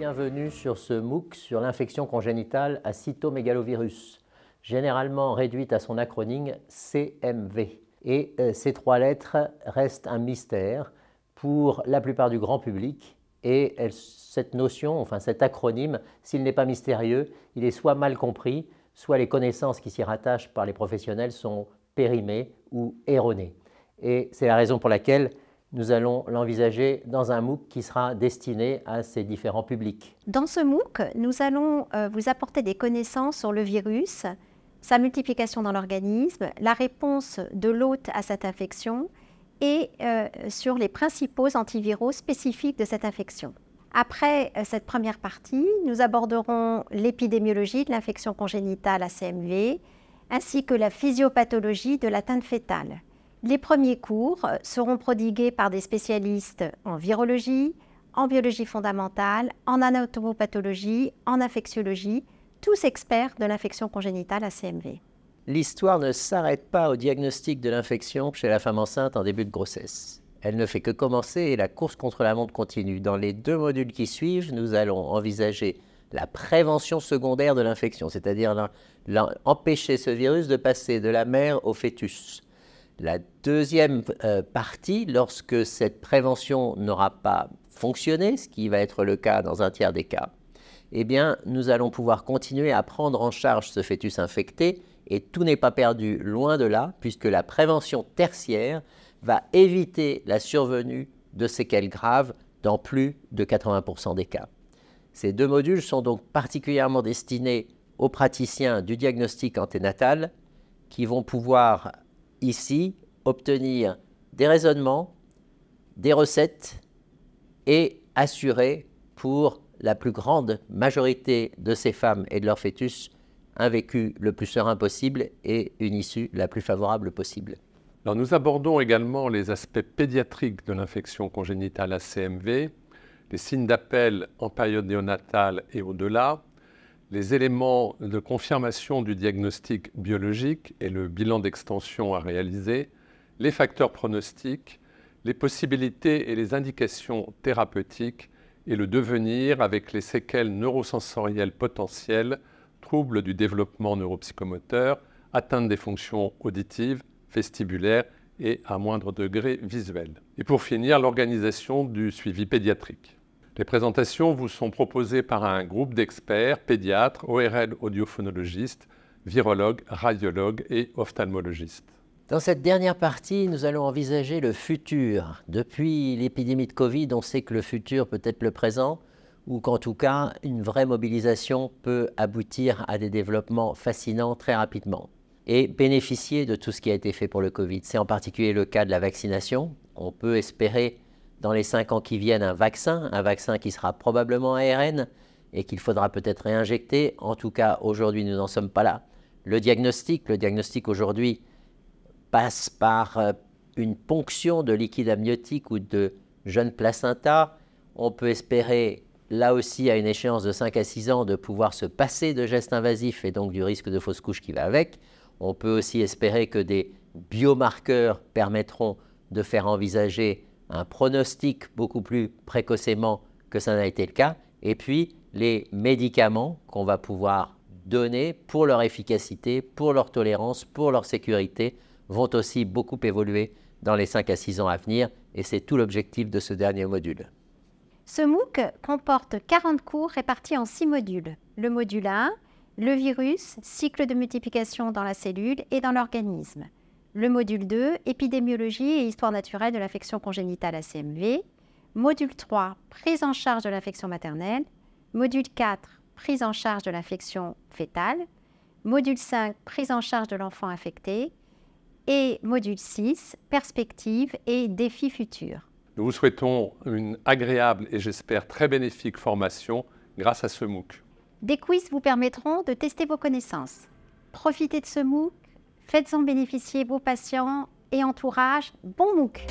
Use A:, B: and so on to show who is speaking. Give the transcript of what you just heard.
A: Bienvenue sur ce MOOC sur l'infection congénitale à cytomégalovirus, généralement réduite à son acronyme CMV. Et euh, ces trois lettres restent un mystère pour la plupart du grand public. Et cette notion, enfin cet acronyme, s'il n'est pas mystérieux, il est soit mal compris, soit les connaissances qui s'y rattachent par les professionnels sont périmées ou erronées. Et c'est la raison pour laquelle nous allons l'envisager dans un MOOC qui sera destiné à ces différents publics.
B: Dans ce MOOC, nous allons euh, vous apporter des connaissances sur le virus, sa multiplication dans l'organisme, la réponse de l'hôte à cette infection et euh, sur les principaux antiviraux spécifiques de cette infection. Après euh, cette première partie, nous aborderons l'épidémiologie de l'infection congénitale à CMV ainsi que la physiopathologie de l'atteinte fétale. Les premiers cours seront prodigués par des spécialistes en virologie, en biologie fondamentale, en anatomopathologie, en infectiologie, tous experts de l'infection congénitale à CMV.
A: L'histoire ne s'arrête pas au diagnostic de l'infection chez la femme enceinte en début de grossesse. Elle ne fait que commencer et la course contre la montre continue. Dans les deux modules qui suivent, nous allons envisager la prévention secondaire de l'infection, c'est-à-dire empêcher ce virus de passer de la mère au fœtus la deuxième euh, partie, lorsque cette prévention n'aura pas fonctionné, ce qui va être le cas dans un tiers des cas, eh bien, nous allons pouvoir continuer à prendre en charge ce fœtus infecté et tout n'est pas perdu loin de là, puisque la prévention tertiaire va éviter la survenue de séquelles graves dans plus de 80% des cas. Ces deux modules sont donc particulièrement destinés aux praticiens du diagnostic anténatal qui vont pouvoir ici obtenir des raisonnements, des recettes et assurer pour la plus grande majorité de ces femmes et de leurs fœtus un vécu le plus serein possible et une issue la plus favorable possible. Alors nous abordons également les aspects pédiatriques
C: de l'infection congénitale à CMV, les signes d'appel en période néonatale et au-delà, les éléments de confirmation du diagnostic biologique et le bilan d'extension à réaliser, les facteurs pronostiques, les possibilités et les indications thérapeutiques et le devenir avec les séquelles neurosensorielles potentielles, troubles du développement neuropsychomoteur, atteinte des fonctions auditives, vestibulaires et à moindre degré visuelles. Et pour finir, l'organisation du suivi pédiatrique. Les présentations vous sont proposées par un groupe d'experts, pédiatres, ORL audiophonologistes, virologues, radiologues
A: et ophtalmologistes. Dans cette dernière partie, nous allons envisager le futur. Depuis l'épidémie de Covid, on sait que le futur peut être le présent ou qu'en tout cas, une vraie mobilisation peut aboutir à des développements fascinants très rapidement et bénéficier de tout ce qui a été fait pour le Covid. C'est en particulier le cas de la vaccination. On peut espérer dans les cinq ans qui viennent un vaccin, un vaccin qui sera probablement ARN et qu'il faudra peut-être réinjecter. En tout cas, aujourd'hui, nous n'en sommes pas là. Le diagnostic, le diagnostic aujourd'hui passe par euh, une ponction de liquide amniotique ou de jeune placenta. On peut espérer, là aussi, à une échéance de 5 à 6 ans, de pouvoir se passer de gestes invasifs et donc du risque de fausse couche qui va avec. On peut aussi espérer que des biomarqueurs permettront de faire envisager un pronostic beaucoup plus précocement que ça n'a été le cas, et puis les médicaments qu'on va pouvoir donner pour leur efficacité, pour leur tolérance, pour leur sécurité, vont aussi beaucoup évoluer dans les 5 à 6 ans à venir, et c'est tout l'objectif de ce dernier module.
B: Ce MOOC comporte 40 cours répartis en 6 modules. Le module 1, le virus, cycle de multiplication dans la cellule et dans l'organisme le module 2, épidémiologie et histoire naturelle de l'infection congénitale à CMV, module 3, prise en charge de l'infection maternelle, module 4, prise en charge de l'infection fœtale. module 5, prise en charge de l'enfant infecté, et module 6, perspectives et défis futurs.
C: Nous vous souhaitons une agréable et j'espère très bénéfique formation grâce à ce MOOC.
B: Des quiz vous permettront de tester vos connaissances. Profitez de ce MOOC Faites-en bénéficier vos patients et entourage. Bon MOOC